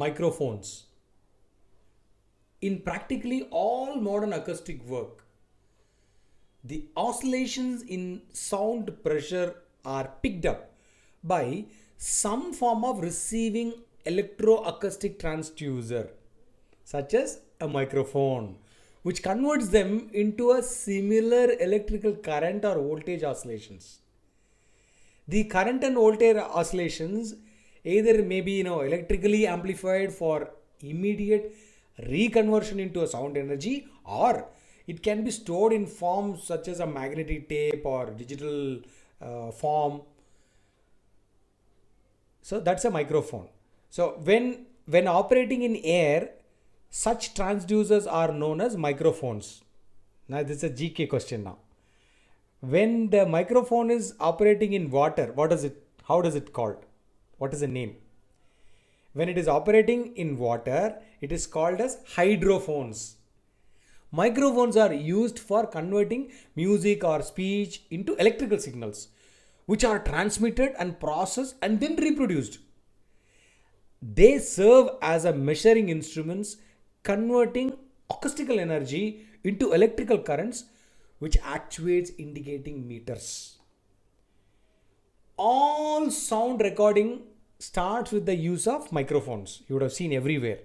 microphones. In practically all modern acoustic work, the oscillations in sound pressure are picked up by some form of receiving electroacoustic transducer such as a microphone which converts them into a similar electrical current or voltage oscillations. The current and voltage oscillations either maybe you know electrically amplified for immediate reconversion into a sound energy or it can be stored in forms such as a magnetic tape or digital uh, form so that's a microphone so when when operating in air such transducers are known as microphones now this is a gk question now when the microphone is operating in water what is it how does it called what is the name? When it is operating in water, it is called as hydrophones. Microphones are used for converting music or speech into electrical signals, which are transmitted and processed and then reproduced. They serve as a measuring instruments, converting acoustical energy into electrical currents, which actuates indicating meters all sound recording starts with the use of microphones. You would have seen everywhere.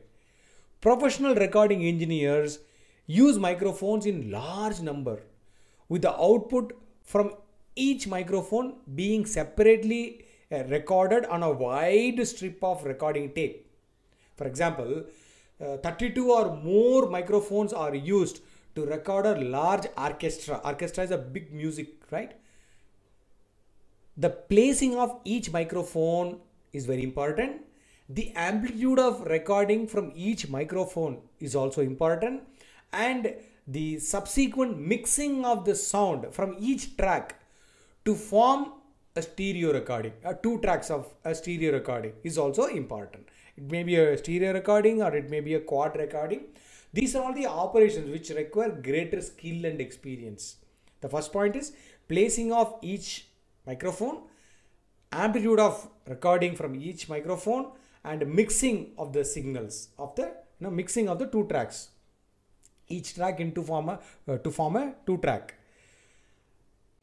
Professional recording engineers use microphones in large number with the output from each microphone being separately uh, recorded on a wide strip of recording tape. For example, uh, 32 or more microphones are used to record a large orchestra. Orchestra is a big music, right? The placing of each microphone is very important. The amplitude of recording from each microphone is also important. And the subsequent mixing of the sound from each track to form a stereo recording, uh, two tracks of a stereo recording is also important. It may be a stereo recording or it may be a quad recording. These are all the operations which require greater skill and experience. The first point is placing of each microphone, amplitude of recording from each microphone and mixing of the signals of the you know, mixing of the two tracks each track into form a, uh, to form a two track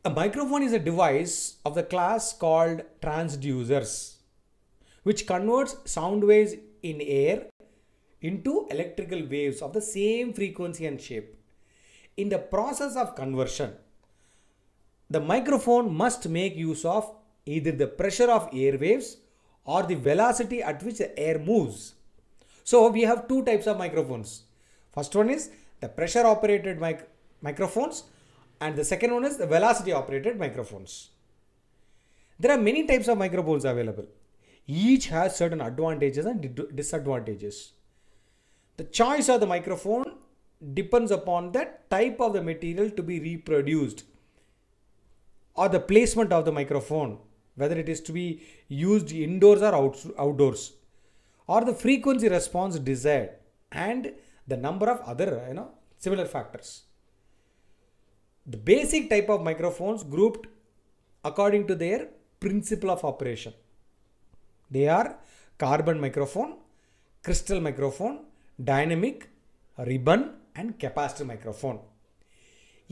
a microphone is a device of the class called transducers which converts sound waves in air into electrical waves of the same frequency and shape in the process of conversion the microphone must make use of either the pressure of air waves or the velocity at which the air moves. So we have two types of microphones. First one is the pressure operated mic microphones and the second one is the velocity operated microphones. There are many types of microphones available. Each has certain advantages and disadvantages. The choice of the microphone depends upon the type of the material to be reproduced or the placement of the microphone, whether it is to be used indoors or out, outdoors, or the frequency response desired, and the number of other you know similar factors. The basic type of microphones grouped according to their principle of operation. They are carbon microphone, crystal microphone, dynamic, ribbon and capacitor microphone.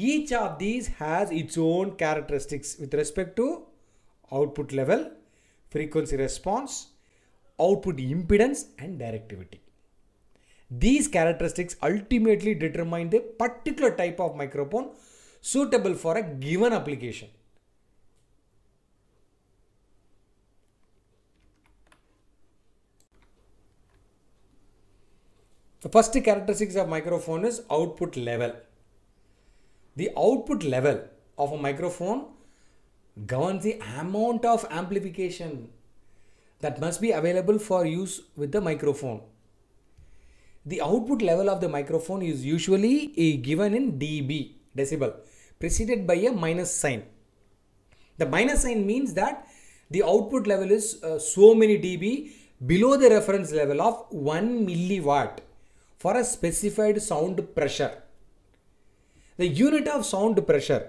Each of these has its own characteristics with respect to output level, frequency response, output impedance and directivity. These characteristics ultimately determine the particular type of microphone suitable for a given application. The first characteristics of microphone is output level the output level of a microphone governs the amount of amplification that must be available for use with the microphone. The output level of the microphone is usually given in dB, decibel, preceded by a minus sign. The minus sign means that the output level is uh, so many dB below the reference level of 1 milliwatt for a specified sound pressure. The unit of sound pressure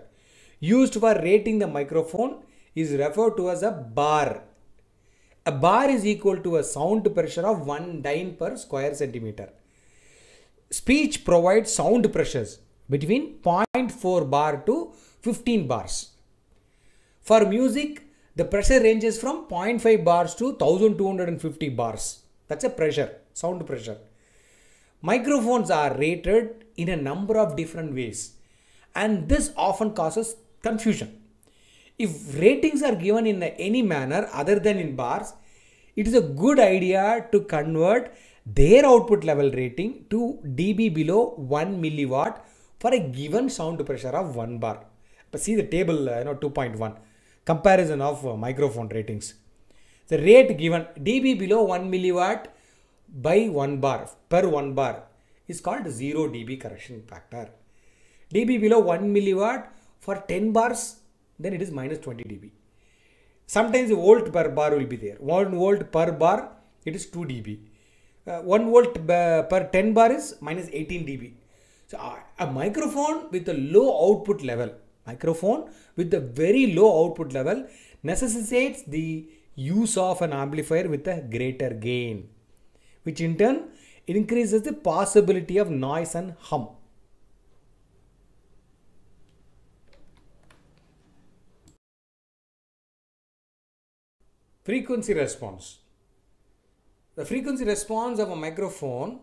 used for rating the microphone is referred to as a bar. A bar is equal to a sound pressure of 1 dyne per square centimeter. Speech provides sound pressures between 0.4 bar to 15 bars. For music, the pressure ranges from 0.5 bars to 1250 bars. That's a pressure, sound pressure. Microphones are rated in a number of different ways and this often causes confusion. If ratings are given in any manner other than in bars, it is a good idea to convert their output level rating to dB below 1 milliwatt for a given sound pressure of 1 bar. But see the table, uh, you know, 2.1 comparison of uh, microphone ratings. The rate given dB below 1 milliwatt by 1 bar per 1 bar is called 0 dB correction factor dB below 1 milliwatt for 10 bars, then it is minus 20 dB. Sometimes volt per bar will be there. 1 volt per bar, it is 2 dB. Uh, 1 volt per 10 bar is minus 18 dB. So uh, a microphone with a low output level, microphone with a very low output level necessitates the use of an amplifier with a greater gain, which in turn increases the possibility of noise and hum. frequency response. The frequency response of a microphone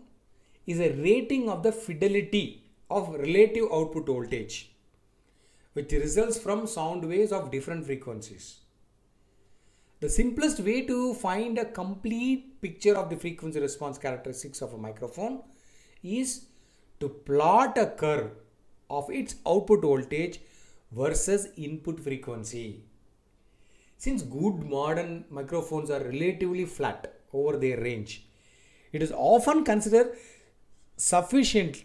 is a rating of the fidelity of relative output voltage, which results from sound waves of different frequencies. The simplest way to find a complete picture of the frequency response characteristics of a microphone is to plot a curve of its output voltage versus input frequency. Since good modern microphones are relatively flat over their range, it is often considered sufficient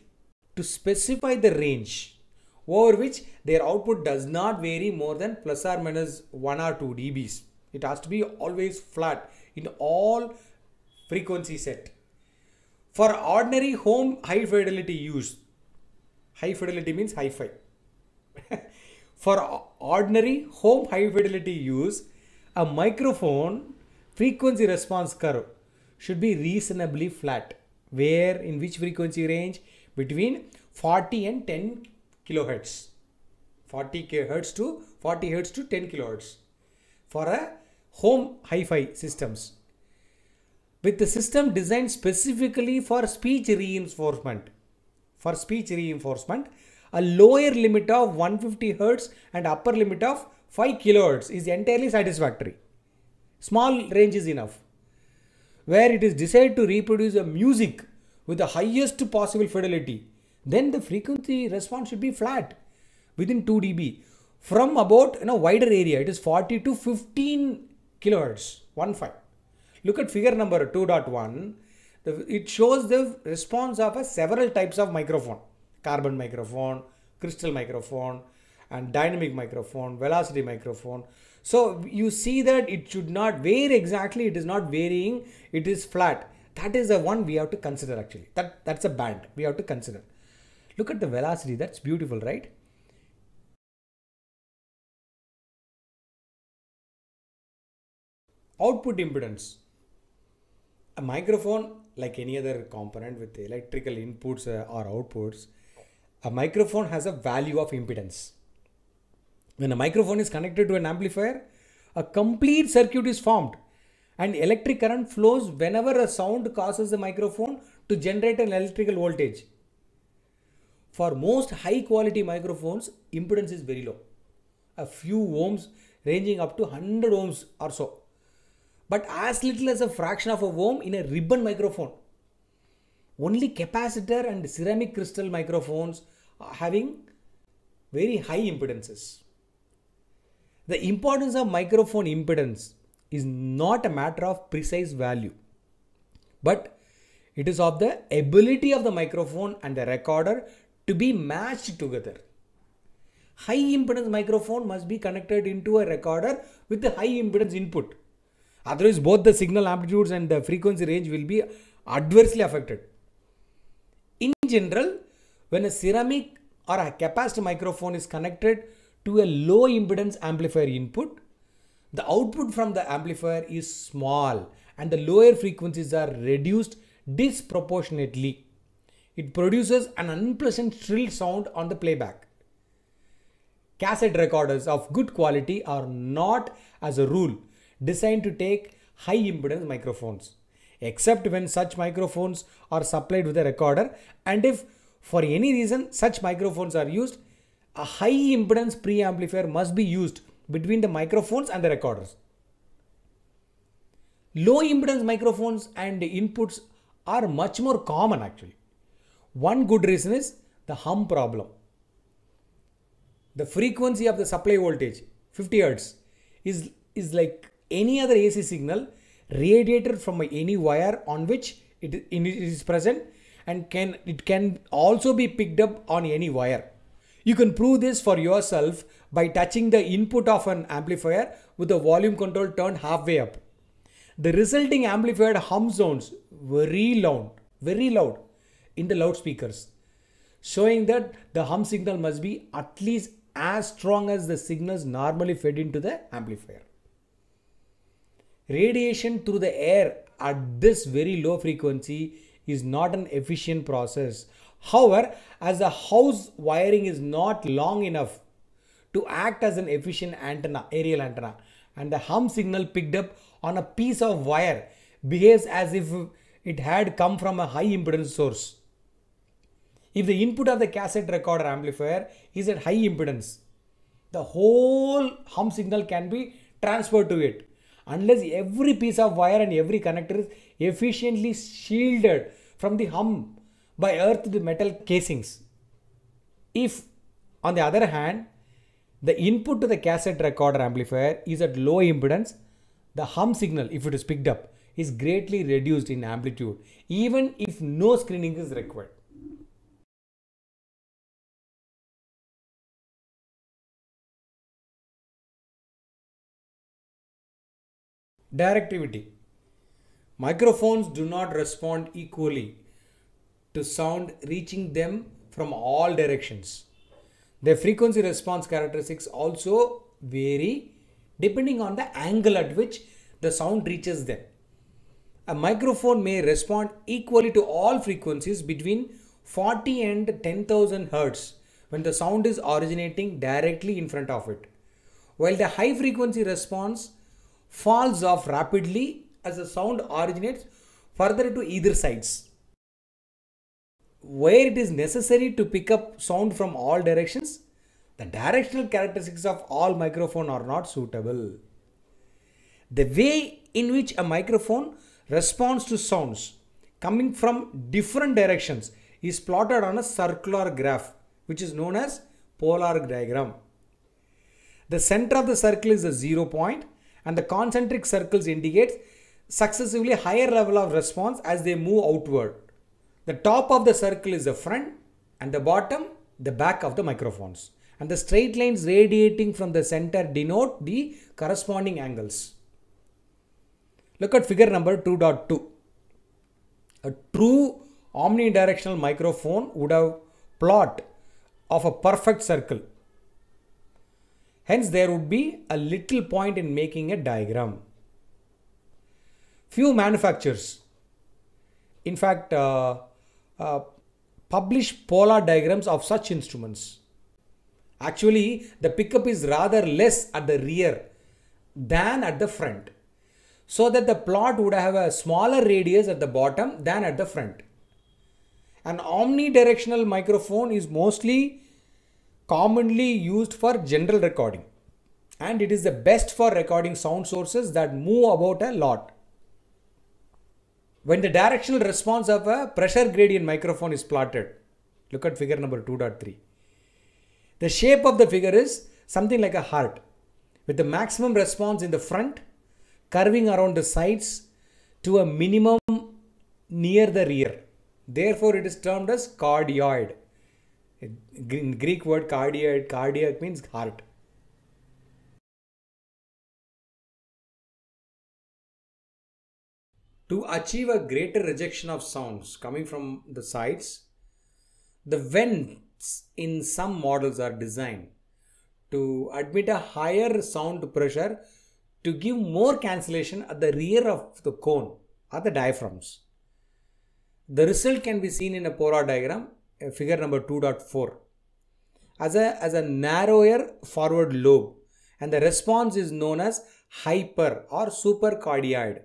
to specify the range over which their output does not vary more than plus or minus 1 or 2 dBs. It has to be always flat in all frequency set. For ordinary home high fidelity use, high fidelity means hi-fi. For ordinary home high fidelity use, a microphone frequency response curve should be reasonably flat. Where in which frequency range? Between 40 and 10 kilohertz. 40 kilohertz to 40 hertz to 10 kilohertz for a home hi-fi systems with the system designed specifically for speech reinforcement for speech reinforcement a lower limit of 150 Hz and upper limit of 5 kilohertz is entirely satisfactory. Small range is enough. Where it is desired to reproduce a music with the highest possible fidelity, then the frequency response should be flat within 2 dB from about you know wider area it is 40 to 15 kilohertz 1 5 look at figure number 2.1 it shows the response of a several types of microphone carbon microphone, crystal microphone, and dynamic microphone, velocity microphone. So you see that it should not vary exactly, it is not varying, it is flat. That is the one we have to consider actually. That, that's a band we have to consider. Look at the velocity, that's beautiful, right? Output impedance. A microphone, like any other component with electrical inputs uh, or outputs, a microphone has a value of impedance. When a microphone is connected to an amplifier, a complete circuit is formed and electric current flows whenever a sound causes the microphone to generate an electrical voltage. For most high quality microphones, impedance is very low. A few ohms ranging up to 100 ohms or so. But as little as a fraction of a ohm in a ribbon microphone only capacitor and ceramic crystal microphones are having very high impedances. The importance of microphone impedance is not a matter of precise value, but it is of the ability of the microphone and the recorder to be matched together. High impedance microphone must be connected into a recorder with the high impedance input. Otherwise, both the signal amplitudes and the frequency range will be adversely affected. In general, when a ceramic or a capacitor microphone is connected to a low impedance amplifier input, the output from the amplifier is small and the lower frequencies are reduced disproportionately. It produces an unpleasant shrill sound on the playback. Cassette recorders of good quality are not, as a rule, designed to take high impedance microphones except when such microphones are supplied with a recorder and if for any reason such microphones are used, a high impedance preamplifier must be used between the microphones and the recorders. Low impedance microphones and inputs are much more common actually. One good reason is the hum problem. The frequency of the supply voltage 50 hertz is, is like any other AC signal radiated from any wire on which it is present and can it can also be picked up on any wire. You can prove this for yourself by touching the input of an amplifier with the volume control turned halfway up. The resulting amplifier hum sounds very loud, very loud in the loudspeakers, showing that the hum signal must be at least as strong as the signals normally fed into the amplifier radiation through the air at this very low frequency is not an efficient process. However, as the house wiring is not long enough to act as an efficient antenna, aerial antenna, and the hum signal picked up on a piece of wire behaves as if it had come from a high impedance source. If the input of the cassette recorder amplifier is at high impedance, the whole hum signal can be transferred to it unless every piece of wire and every connector is efficiently shielded from the hum by earthed metal casings. If, on the other hand, the input to the cassette recorder amplifier is at low impedance, the hum signal, if it is picked up, is greatly reduced in amplitude, even if no screening is required. Directivity. Microphones do not respond equally to sound reaching them from all directions. Their frequency response characteristics also vary depending on the angle at which the sound reaches them. A microphone may respond equally to all frequencies between 40 and 10,000 Hz when the sound is originating directly in front of it. While the high frequency response falls off rapidly as the sound originates further to either sides. Where it is necessary to pick up sound from all directions, the directional characteristics of all microphone are not suitable. The way in which a microphone responds to sounds coming from different directions is plotted on a circular graph which is known as polar diagram. The center of the circle is the zero point and the concentric circles indicates successively higher level of response as they move outward. The top of the circle is the front and the bottom the back of the microphones and the straight lines radiating from the center denote the corresponding angles. Look at figure number 2.2. A true omnidirectional microphone would have plot of a perfect circle Hence, there would be a little point in making a diagram. Few manufacturers, in fact, uh, uh, publish polar diagrams of such instruments. Actually, the pickup is rather less at the rear than at the front. So that the plot would have a smaller radius at the bottom than at the front. An omnidirectional microphone is mostly commonly used for general recording and it is the best for recording sound sources that move about a lot. When the directional response of a pressure gradient microphone is plotted, look at figure number 2.3. The shape of the figure is something like a heart with the maximum response in the front curving around the sides to a minimum near the rear. Therefore, it is termed as cardioid. Greek word cardiac, cardiac means heart. To achieve a greater rejection of sounds coming from the sides, the vents in some models are designed to admit a higher sound pressure to give more cancellation at the rear of the cone or the diaphragms. The result can be seen in a Pora diagram uh, figure number 2.4 as a, as a narrower forward lobe and the response is known as hyper or supercardioid.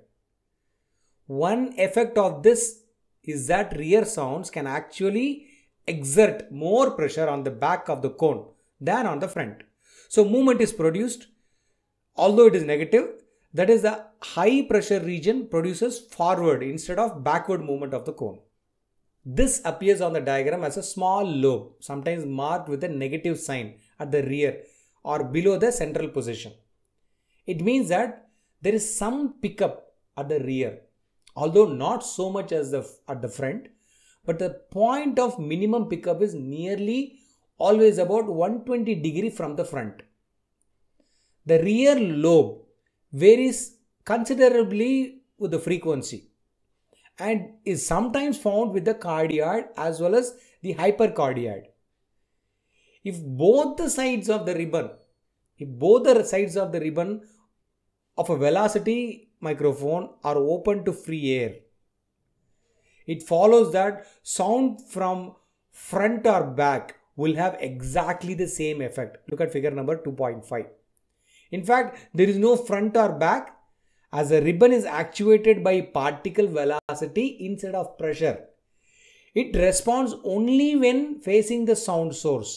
One effect of this is that rear sounds can actually exert more pressure on the back of the cone than on the front. So movement is produced, although it is negative, that is the high pressure region produces forward instead of backward movement of the cone. This appears on the diagram as a small lobe, sometimes marked with a negative sign at the rear or below the central position. It means that there is some pickup at the rear, although not so much as the at the front, but the point of minimum pickup is nearly always about 120 degree from the front. The rear lobe varies considerably with the frequency and is sometimes found with the cardioid as well as the hypercardioid. If both the sides of the ribbon, if both the sides of the ribbon of a velocity microphone are open to free air, it follows that sound from front or back will have exactly the same effect. Look at figure number 2.5. In fact, there is no front or back, as a ribbon is actuated by particle velocity instead of pressure. It responds only when facing the sound source.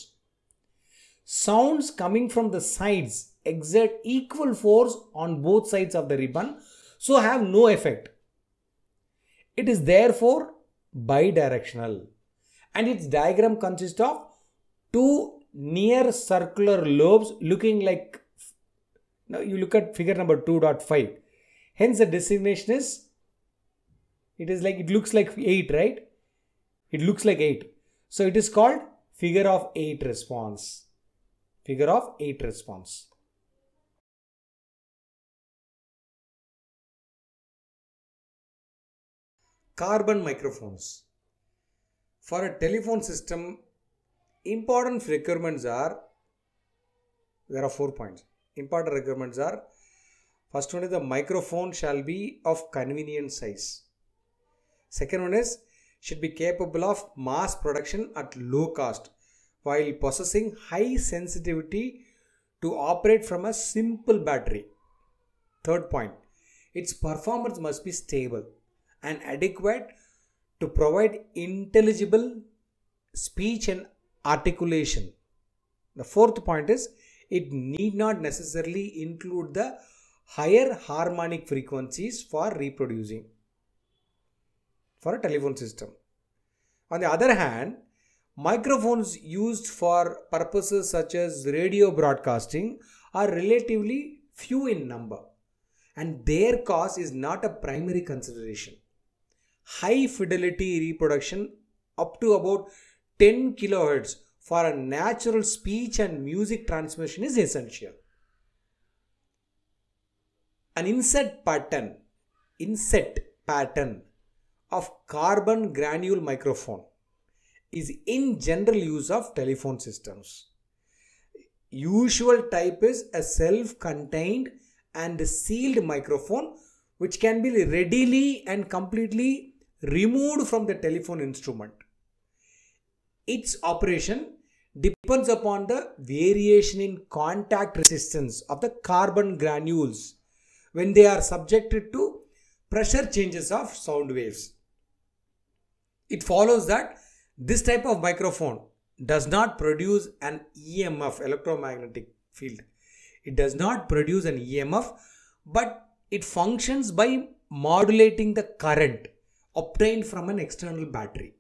Sounds coming from the sides exert equal force on both sides of the ribbon, so have no effect. It is therefore bidirectional and its diagram consists of two near circular lobes looking like now you look at figure number 2.5 Hence the designation is, it is like, it looks like 8, right? It looks like 8. So it is called figure of 8 response. Figure of 8 response. Carbon microphones. For a telephone system, important requirements are, there are four points. Important requirements are First one is the microphone shall be of convenient size. Second one is should be capable of mass production at low cost while possessing high sensitivity to operate from a simple battery. Third point, its performance must be stable and adequate to provide intelligible speech and articulation. The fourth point is it need not necessarily include the higher harmonic frequencies for reproducing for a telephone system. On the other hand, microphones used for purposes such as radio broadcasting are relatively few in number and their cost is not a primary consideration. High fidelity reproduction up to about 10 kilohertz for a natural speech and music transmission is essential an inset pattern, inset pattern of carbon granule microphone is in general use of telephone systems. Usual type is a self-contained and sealed microphone which can be readily and completely removed from the telephone instrument. Its operation depends upon the variation in contact resistance of the carbon granules when they are subjected to pressure changes of sound waves. It follows that this type of microphone does not produce an EMF, electromagnetic field. It does not produce an EMF, but it functions by modulating the current obtained from an external battery.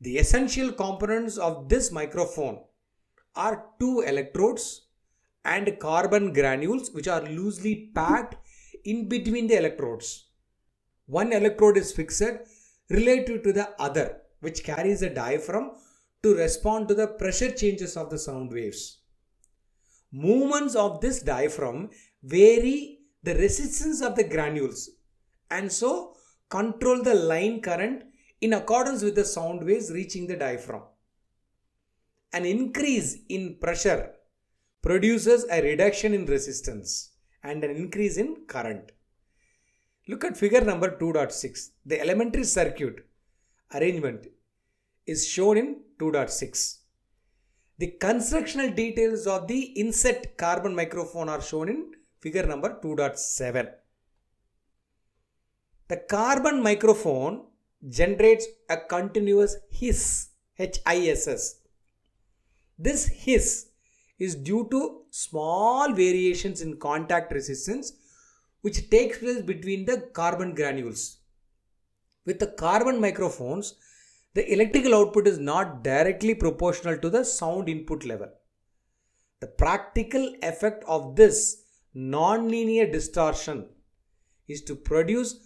The essential components of this microphone are two electrodes and carbon granules which are loosely packed in between the electrodes. One electrode is fixed relative to the other which carries a diaphragm to respond to the pressure changes of the sound waves. Movements of this diaphragm vary the resistance of the granules and so control the line current in accordance with the sound waves reaching the diaphragm. An increase in pressure produces a reduction in resistance and an increase in current. Look at figure number 2.6. The elementary circuit arrangement is shown in 2.6. The constructional details of the inset carbon microphone are shown in figure number 2.7. The carbon microphone generates a continuous hiss, H-I-S-S. This hiss is due to small variations in contact resistance which takes place between the carbon granules. With the carbon microphones, the electrical output is not directly proportional to the sound input level. The practical effect of this nonlinear distortion is to produce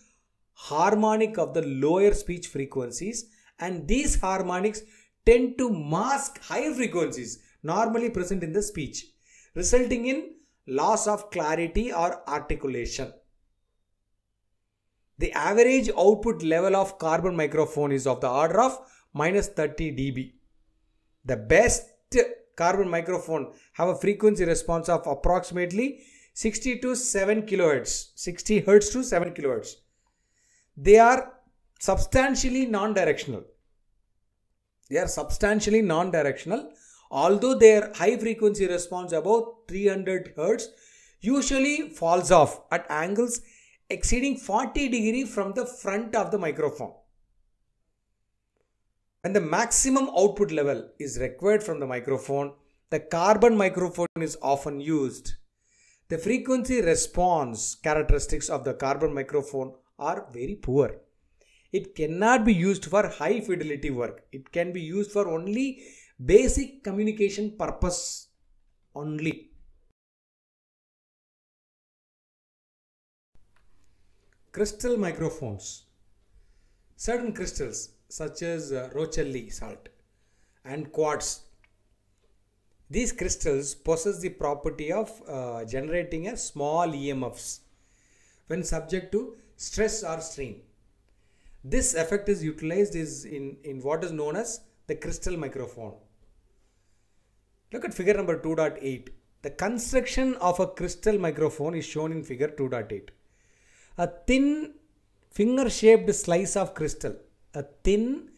harmonic of the lower speech frequencies and these harmonics tend to mask higher frequencies normally present in the speech, resulting in loss of clarity or articulation. The average output level of carbon microphone is of the order of minus 30 dB. The best carbon microphone have a frequency response of approximately 60 to 7 kilohertz, 60 hertz to 7 kilohertz. They are substantially non-directional. They are substantially non-directional although their high frequency response above 300 Hz usually falls off at angles exceeding 40 degree from the front of the microphone. When the maximum output level is required from the microphone, the carbon microphone is often used. The frequency response characteristics of the carbon microphone are very poor. It cannot be used for high fidelity work. It can be used for only basic communication purpose only. Crystal microphones. Certain crystals such as uh, Rochelli salt and quartz. These crystals possess the property of uh, generating a small EMFs when subject to stress or strain. This effect is utilized is in, in what is known as the crystal microphone. Look at figure number 2.8. The construction of a crystal microphone is shown in figure 2.8. A thin finger-shaped slice of crystal, a thin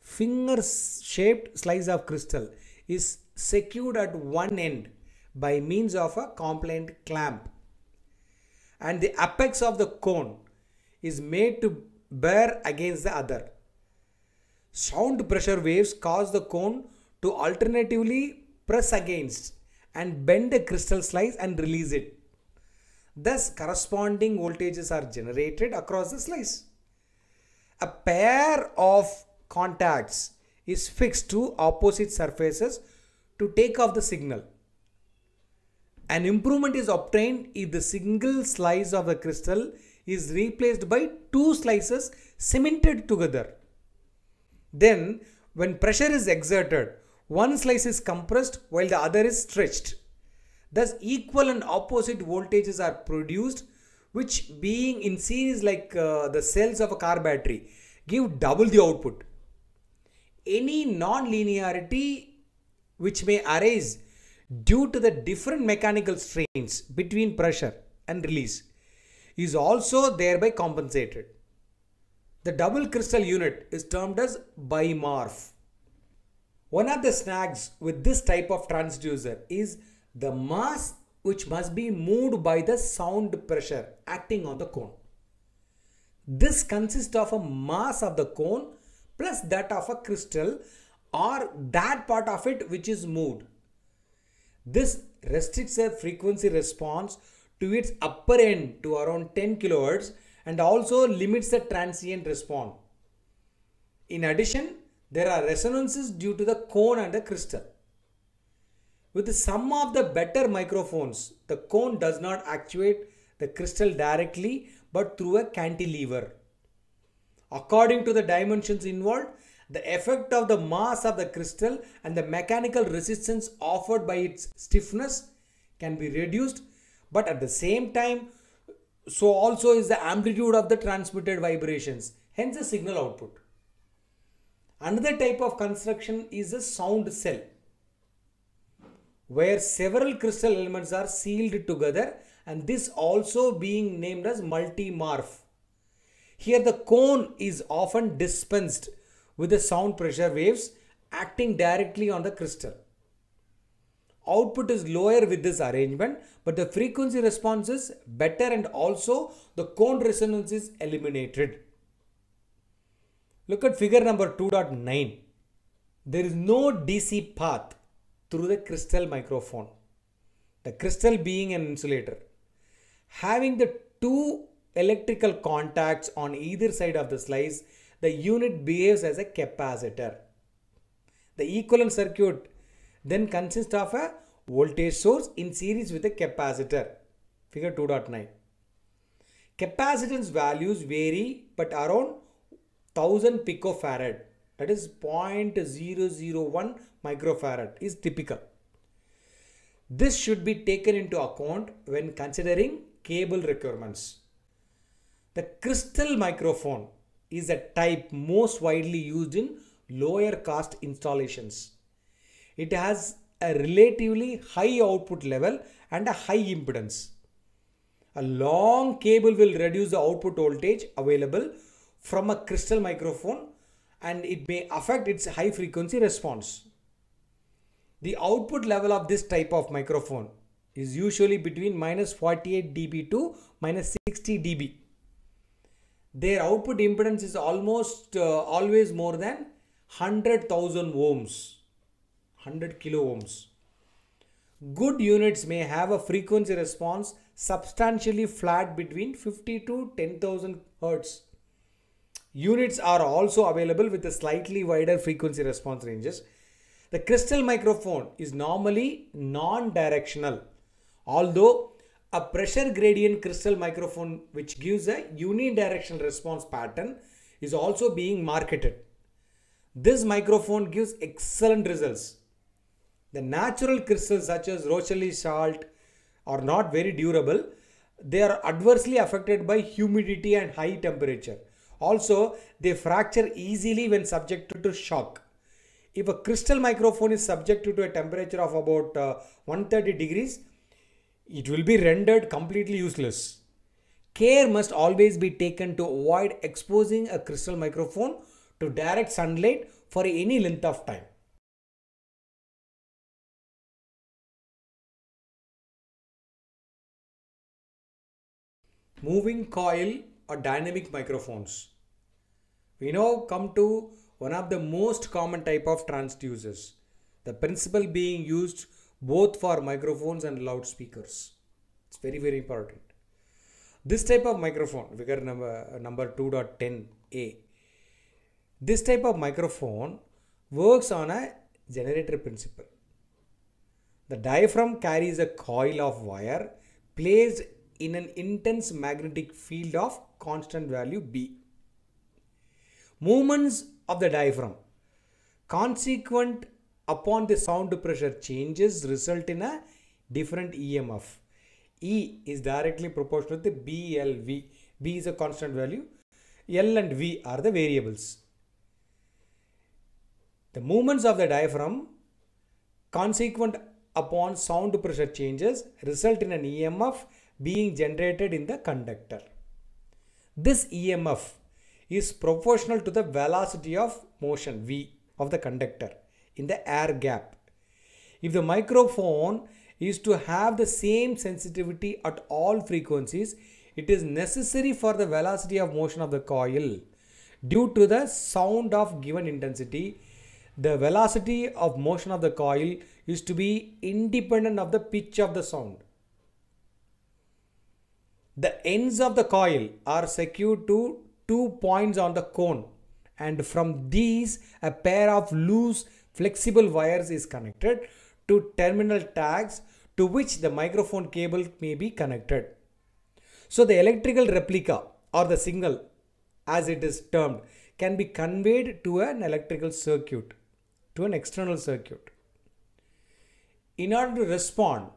finger-shaped slice of crystal is secured at one end by means of a compliant clamp. And the apex of the cone is made to bear against the other. Sound pressure waves cause the cone to alternatively press against and bend a crystal slice and release it. Thus, corresponding voltages are generated across the slice. A pair of contacts is fixed to opposite surfaces to take off the signal. An improvement is obtained if the single slice of the crystal is replaced by two slices cemented together. Then, when pressure is exerted, one slice is compressed while the other is stretched. Thus equal and opposite voltages are produced which being in series like uh, the cells of a car battery give double the output. Any non-linearity which may arise due to the different mechanical strains between pressure and release is also thereby compensated. The double crystal unit is termed as bimorph. One of the snags with this type of transducer is the mass which must be moved by the sound pressure acting on the cone. This consists of a mass of the cone plus that of a crystal or that part of it which is moved. This restricts the frequency response to its upper end to around 10 kilohertz and also limits the transient response. In addition, there are resonances due to the cone and the crystal. With some of the better microphones, the cone does not actuate the crystal directly but through a cantilever. According to the dimensions involved, the effect of the mass of the crystal and the mechanical resistance offered by its stiffness can be reduced, but at the same time, so also is the amplitude of the transmitted vibrations, hence the signal output. Another type of construction is a sound cell where several crystal elements are sealed together and this also being named as multimorph. Here the cone is often dispensed with the sound pressure waves acting directly on the crystal. Output is lower with this arrangement but the frequency response is better and also the cone resonance is eliminated. Look at figure number 2.9. There is no DC path through the crystal microphone. The crystal being an insulator. Having the two electrical contacts on either side of the slice, the unit behaves as a capacitor. The equivalent circuit then consists of a voltage source in series with a capacitor. Figure 2.9. Capacitance values vary but around 1000 picofarad that is 0.001 microfarad is typical. This should be taken into account when considering cable requirements. The crystal microphone is a type most widely used in lower cost installations. It has a relatively high output level and a high impedance. A long cable will reduce the output voltage available from a crystal microphone and it may affect its high frequency response. The output level of this type of microphone is usually between minus 48 dB to minus 60 dB. Their output impedance is almost uh, always more than 100,000 ohms, 100 kilo ohms. Good units may have a frequency response substantially flat between 50 to 10,000 hertz Units are also available with a slightly wider frequency response ranges. The crystal microphone is normally non-directional, although a pressure gradient crystal microphone which gives a unidirectional response pattern is also being marketed. This microphone gives excellent results. The natural crystals such as Rochelle salt are not very durable. They are adversely affected by humidity and high temperature. Also, they fracture easily when subjected to shock. If a crystal microphone is subjected to a temperature of about uh, 130 degrees, it will be rendered completely useless. Care must always be taken to avoid exposing a crystal microphone to direct sunlight for any length of time. Moving coil or dynamic microphones. We now come to one of the most common type of transducers, the principle being used both for microphones and loudspeakers. It's very very important. This type of microphone, figure number, number 2.10a, this type of microphone works on a generator principle. The diaphragm carries a coil of wire placed in an intense magnetic field of constant value B. Movements of the diaphragm consequent upon the sound pressure changes result in a different EMF. E is directly proportional to BLV. B is a constant value. L and V are the variables. The movements of the diaphragm consequent upon sound pressure changes result in an EMF being generated in the conductor. This EMF is proportional to the velocity of motion V of the conductor in the air gap. If the microphone is to have the same sensitivity at all frequencies, it is necessary for the velocity of motion of the coil due to the sound of given intensity the velocity of motion of the coil is to be independent of the pitch of the sound the ends of the coil are secured to two points on the cone and from these a pair of loose flexible wires is connected to terminal tags to which the microphone cable may be connected. So the electrical replica or the signal as it is termed can be conveyed to an electrical circuit, to an external circuit. In order to respond,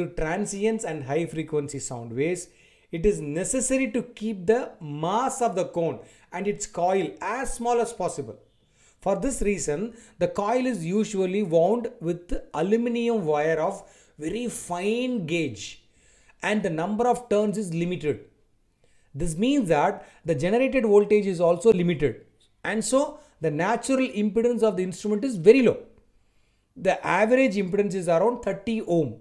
to transients and high frequency sound waves, it is necessary to keep the mass of the cone and its coil as small as possible. For this reason, the coil is usually wound with aluminium wire of very fine gauge and the number of turns is limited. This means that the generated voltage is also limited and so the natural impedance of the instrument is very low. The average impedance is around 30 ohm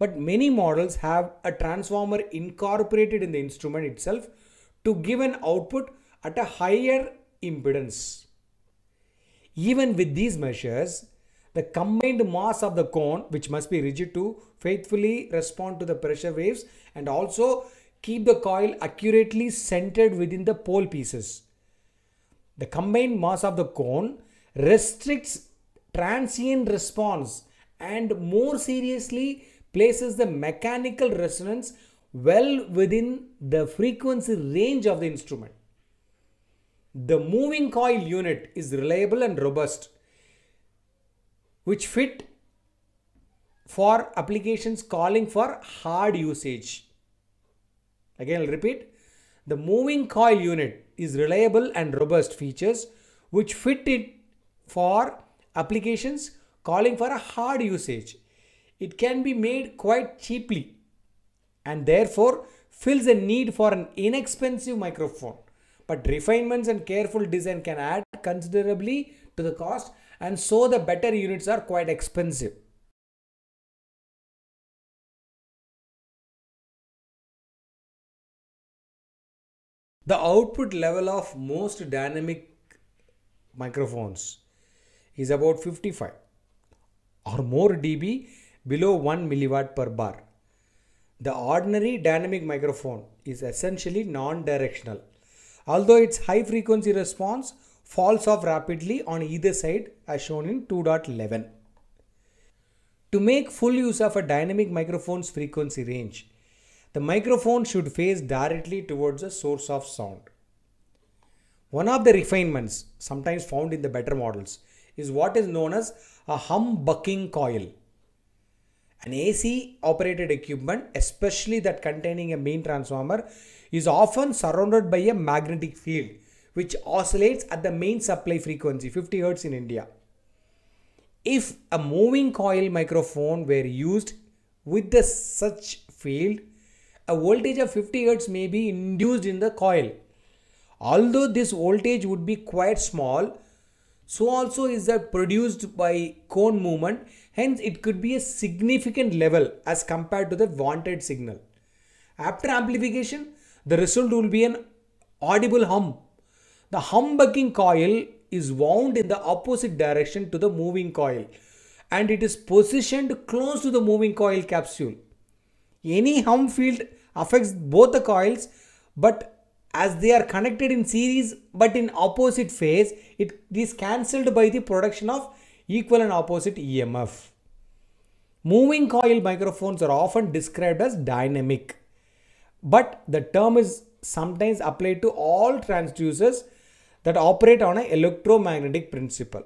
but many models have a transformer incorporated in the instrument itself to give an output at a higher impedance. Even with these measures, the combined mass of the cone, which must be rigid to faithfully respond to the pressure waves and also keep the coil accurately centered within the pole pieces. The combined mass of the cone restricts transient response and more seriously places the mechanical resonance well within the frequency range of the instrument. The moving coil unit is reliable and robust, which fit for applications calling for hard usage. Again, I'll repeat. The moving coil unit is reliable and robust features which fit it for applications calling for a hard usage it can be made quite cheaply and therefore fills a need for an inexpensive microphone. But refinements and careful design can add considerably to the cost and so the better units are quite expensive. The output level of most dynamic microphones is about 55 or more dB below 1 milliwatt per bar. The ordinary dynamic microphone is essentially non-directional. Although its high frequency response falls off rapidly on either side as shown in 2.11. To make full use of a dynamic microphone's frequency range, the microphone should face directly towards the source of sound. One of the refinements sometimes found in the better models is what is known as a humbucking coil. An AC operated equipment, especially that containing a main transformer, is often surrounded by a magnetic field which oscillates at the main supply frequency 50 Hz in India. If a moving coil microphone were used with the such field, a voltage of 50 Hz may be induced in the coil. Although this voltage would be quite small, so also is that produced by cone movement hence it could be a significant level as compared to the wanted signal after amplification the result will be an audible hum the humbucking coil is wound in the opposite direction to the moving coil and it is positioned close to the moving coil capsule any hum field affects both the coils but as they are connected in series but in opposite phase it is cancelled by the production of equal and opposite EMF. Moving coil microphones are often described as dynamic, but the term is sometimes applied to all transducers that operate on an electromagnetic principle.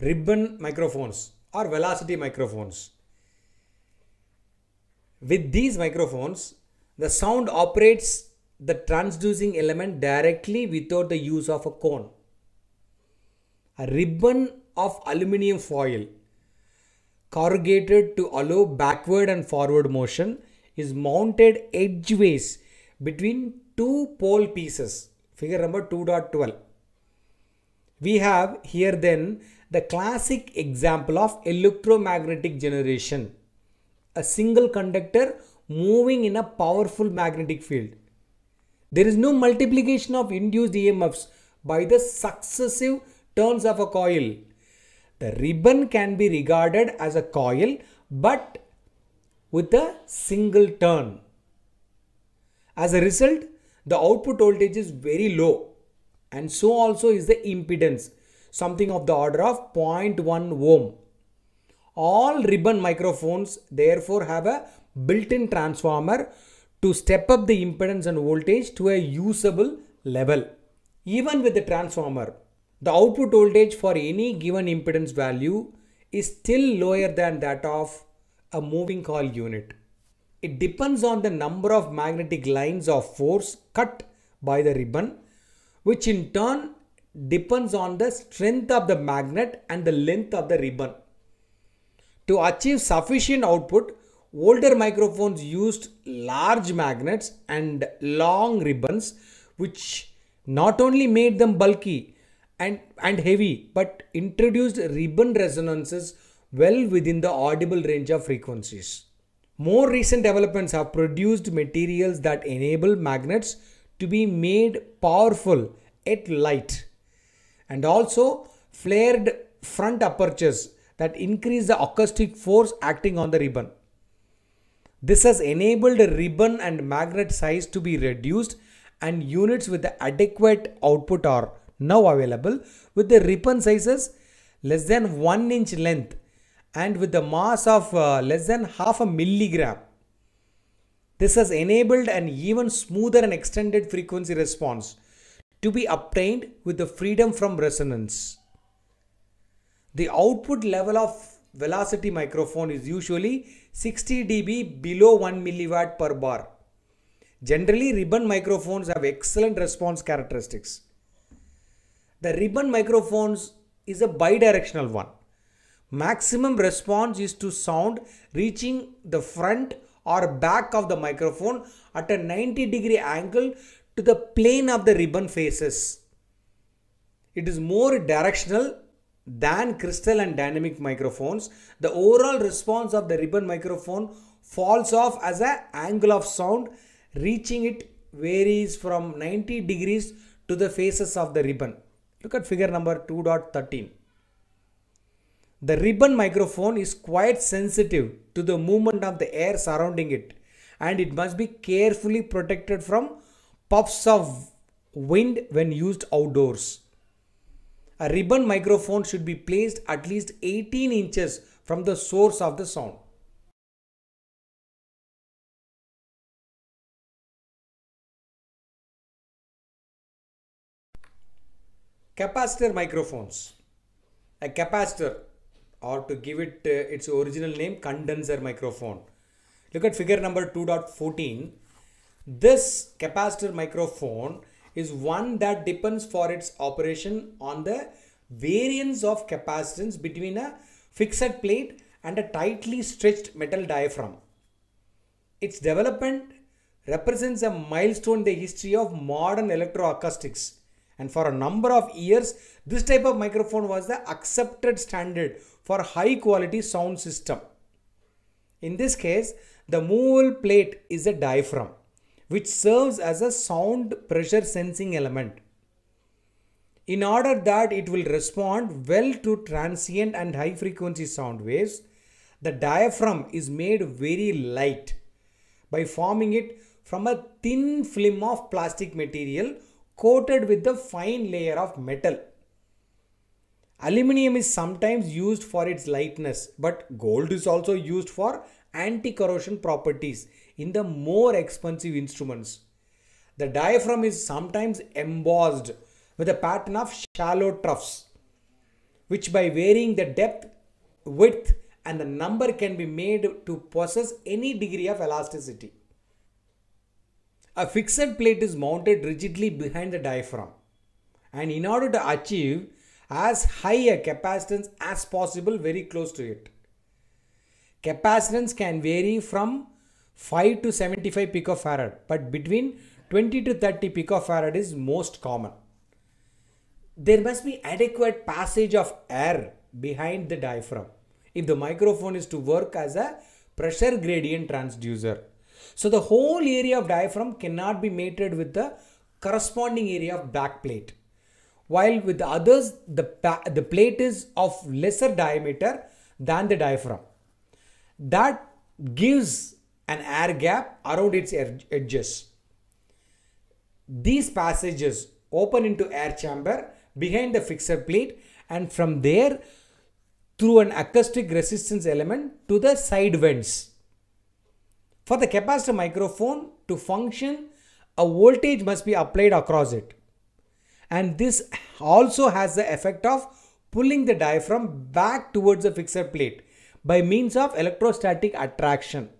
Ribbon microphones or velocity microphones with these microphones, the sound operates the transducing element directly without the use of a cone. A ribbon of aluminium foil corrugated to allow backward and forward motion is mounted edgeways between two pole pieces figure number 2.12 we have here then the classic example of electromagnetic generation a single conductor moving in a powerful magnetic field. There is no multiplication of induced EMFs by the successive turns of a coil. The ribbon can be regarded as a coil but with a single turn. As a result, the output voltage is very low and so also is the impedance something of the order of 0.1 ohm all ribbon microphones therefore have a built-in transformer to step up the impedance and voltage to a usable level. Even with the transformer, the output voltage for any given impedance value is still lower than that of a moving coil unit. It depends on the number of magnetic lines of force cut by the ribbon, which in turn depends on the strength of the magnet and the length of the ribbon. To achieve sufficient output, older microphones used large magnets and long ribbons which not only made them bulky and, and heavy but introduced ribbon resonances well within the audible range of frequencies. More recent developments have produced materials that enable magnets to be made powerful at light and also flared front apertures that increase the acoustic force acting on the ribbon. This has enabled ribbon and magnet size to be reduced and units with the adequate output are now available with the ribbon sizes less than 1 inch length and with the mass of uh, less than half a milligram. This has enabled an even smoother and extended frequency response to be obtained with the freedom from resonance the output level of velocity microphone is usually 60 dB below 1 milliwatt per bar. Generally, ribbon microphones have excellent response characteristics. The ribbon microphones is a bidirectional one. Maximum response is to sound reaching the front or back of the microphone at a 90 degree angle to the plane of the ribbon faces. It is more directional than crystal and dynamic microphones, the overall response of the ribbon microphone falls off as an angle of sound reaching it varies from 90 degrees to the faces of the ribbon. Look at figure number 2.13. The ribbon microphone is quite sensitive to the movement of the air surrounding it and it must be carefully protected from puffs of wind when used outdoors a ribbon microphone should be placed at least 18 inches from the source of the sound. Capacitor microphones. A capacitor or to give it uh, its original name condenser microphone. Look at figure number 2.14. This capacitor microphone is one that depends for its operation on the variance of capacitance between a fixed plate and a tightly stretched metal diaphragm. Its development represents a milestone in the history of modern electroacoustics. And for a number of years, this type of microphone was the accepted standard for high quality sound system. In this case, the movable plate is a diaphragm which serves as a sound pressure sensing element in order that it will respond well to transient and high frequency sound waves the diaphragm is made very light by forming it from a thin film of plastic material coated with a fine layer of metal Aluminium is sometimes used for its lightness, but gold is also used for anti-corrosion properties in the more expensive instruments. The diaphragm is sometimes embossed with a pattern of shallow troughs, which by varying the depth, width, and the number can be made to possess any degree of elasticity. A fixed plate is mounted rigidly behind the diaphragm, and in order to achieve as high a capacitance as possible very close to it. Capacitance can vary from 5 to 75 picofarad, but between 20 to 30 picofarad is most common. There must be adequate passage of air behind the diaphragm if the microphone is to work as a pressure gradient transducer. So the whole area of diaphragm cannot be mated with the corresponding area of back plate. While with others, the, the plate is of lesser diameter than the diaphragm. That gives an air gap around its edges. These passages open into air chamber behind the fixer plate and from there through an acoustic resistance element to the side vents. For the capacitor microphone to function, a voltage must be applied across it. And this also has the effect of pulling the diaphragm back towards the fixer plate by means of electrostatic attraction.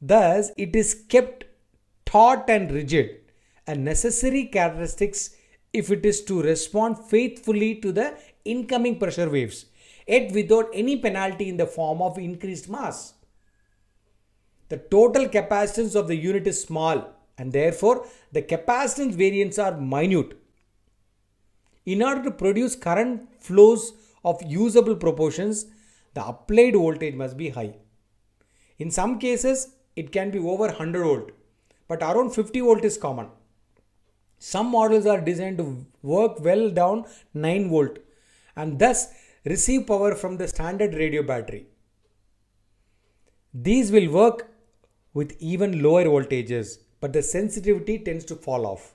Thus, it is kept taut and rigid, a necessary characteristics if it is to respond faithfully to the incoming pressure waves, yet without any penalty in the form of increased mass. The total capacitance of the unit is small and therefore the capacitance variants are minute. In order to produce current flows of usable proportions, the applied voltage must be high. In some cases, it can be over 100 volt, but around 50 volt is common. Some models are designed to work well down 9 volt and thus receive power from the standard radio battery. These will work with even lower voltages, but the sensitivity tends to fall off.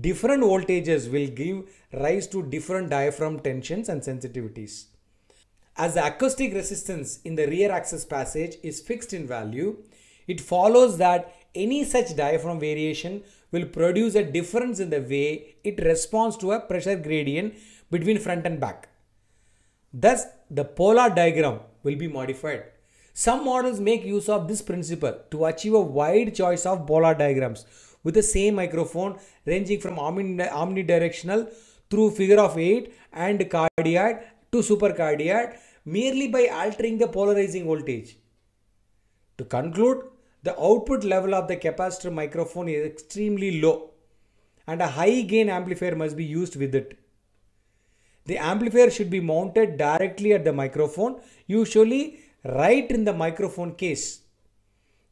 Different voltages will give rise to different diaphragm tensions and sensitivities. As the acoustic resistance in the rear access passage is fixed in value, it follows that any such diaphragm variation will produce a difference in the way it responds to a pressure gradient between front and back. Thus, the polar diagram will be modified. Some models make use of this principle to achieve a wide choice of polar diagrams with the same microphone ranging from omnidirectional through figure of 8 and cardiac to supercardiac merely by altering the polarizing voltage. To conclude, the output level of the capacitor microphone is extremely low and a high gain amplifier must be used with it. The amplifier should be mounted directly at the microphone, usually right in the microphone case.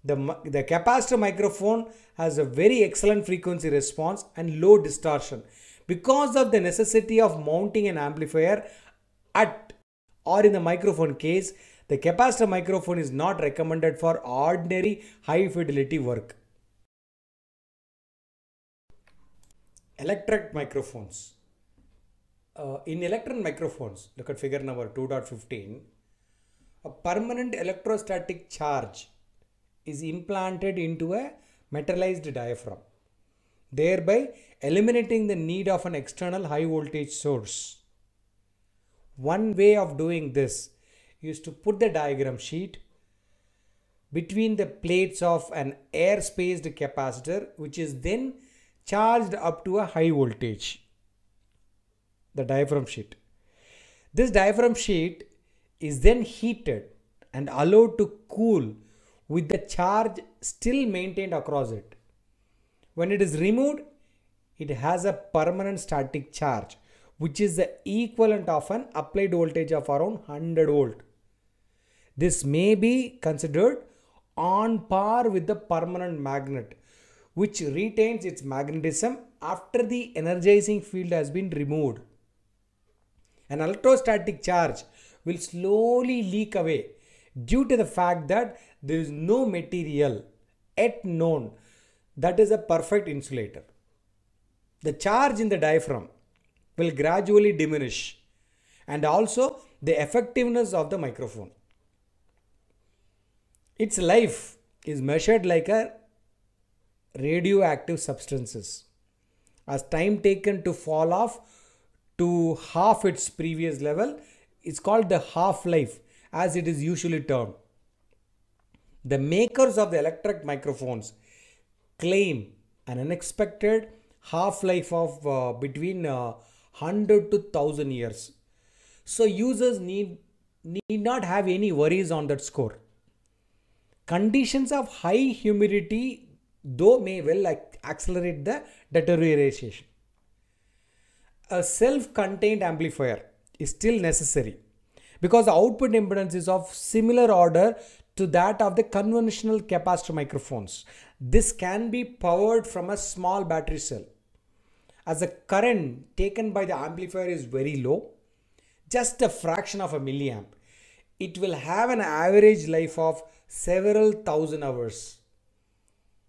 The, the capacitor microphone has a very excellent frequency response and low distortion because of the necessity of mounting an amplifier at or in the microphone case, the capacitor microphone is not recommended for ordinary high fidelity work. Electric microphones. Uh, in electron microphones, look at figure number 2.15, a permanent electrostatic charge is implanted into a metallized diaphragm, thereby eliminating the need of an external high voltage source. One way of doing this is to put the diagram sheet between the plates of an air spaced capacitor which is then charged up to a high voltage. The diaphragm sheet. This diaphragm sheet is then heated and allowed to cool with the charge still maintained across it. When it is removed, it has a permanent static charge which is the equivalent of an applied voltage of around 100 volt. This may be considered on par with the permanent magnet which retains its magnetism after the energizing field has been removed. An electrostatic charge will slowly leak away due to the fact that there is no material at known that is a perfect insulator. The charge in the diaphragm will gradually diminish and also the effectiveness of the microphone. Its life is measured like a radioactive substances as time taken to fall off to half its previous level is called the half life as it is usually termed. The makers of the electric microphones claim an unexpected half life of uh, between uh, 100 to 1000 years. So users need, need not have any worries on that score. Conditions of high humidity though may well accelerate the deterioration. A self-contained amplifier is still necessary because the output impedance is of similar order to that of the conventional capacitor microphones. This can be powered from a small battery cell as the current taken by the amplifier is very low, just a fraction of a milliamp, it will have an average life of several thousand hours.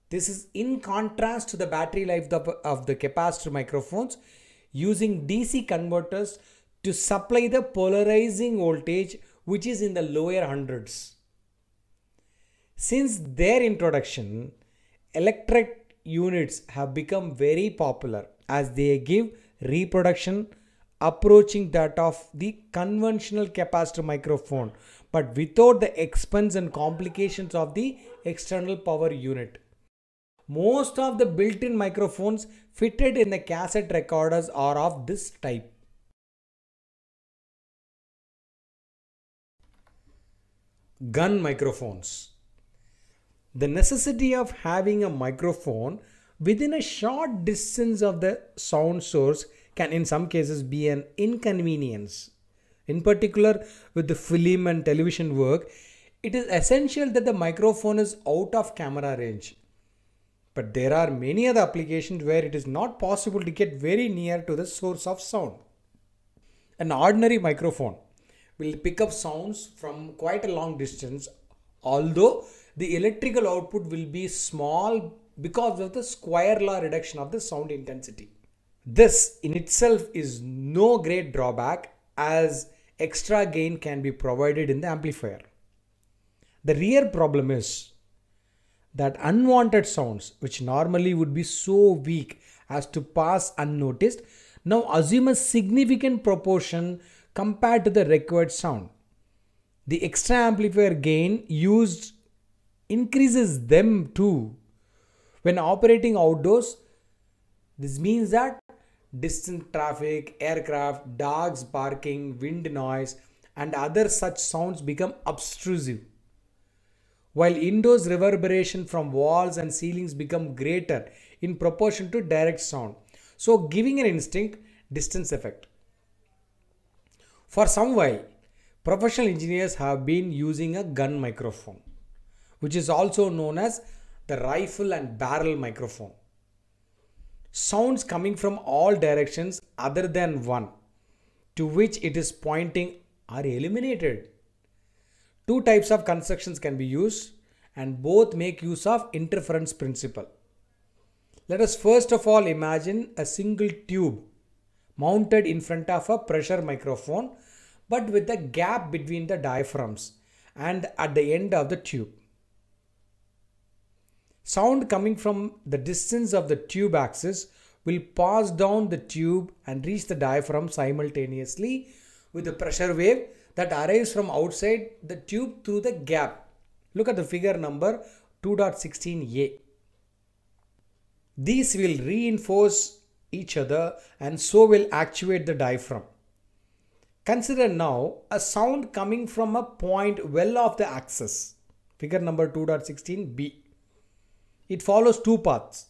This is in contrast to the battery life of the capacitor microphones using DC converters to supply the polarizing voltage which is in the lower hundreds. Since their introduction, electric units have become very popular as they give reproduction approaching that of the conventional capacitor microphone but without the expense and complications of the external power unit. Most of the built-in microphones fitted in the cassette recorders are of this type. Gun microphones. The necessity of having a microphone within a short distance of the sound source can in some cases be an inconvenience. In particular, with the film and television work, it is essential that the microphone is out of camera range. But there are many other applications where it is not possible to get very near to the source of sound. An ordinary microphone will pick up sounds from quite a long distance, although the electrical output will be small because of the square law reduction of the sound intensity. This in itself is no great drawback as extra gain can be provided in the amplifier. The real problem is that unwanted sounds which normally would be so weak as to pass unnoticed now assume a significant proportion compared to the required sound. The extra amplifier gain used increases them too when operating outdoors, this means that distant traffic, aircraft, dogs barking, wind noise, and other such sounds become obtrusive. While indoors reverberation from walls and ceilings become greater in proportion to direct sound. So giving an instinct distance effect. For some while, professional engineers have been using a gun microphone, which is also known as the rifle and barrel microphone. Sounds coming from all directions other than one to which it is pointing are eliminated. Two types of constructions can be used and both make use of interference principle. Let us first of all imagine a single tube mounted in front of a pressure microphone but with a gap between the diaphragms and at the end of the tube. Sound coming from the distance of the tube axis will pass down the tube and reach the diaphragm simultaneously with the pressure wave that arrives from outside the tube through the gap. Look at the figure number 2.16a. These will reinforce each other and so will actuate the diaphragm. Consider now a sound coming from a point well off the axis, figure number 2.16b. It follows two paths,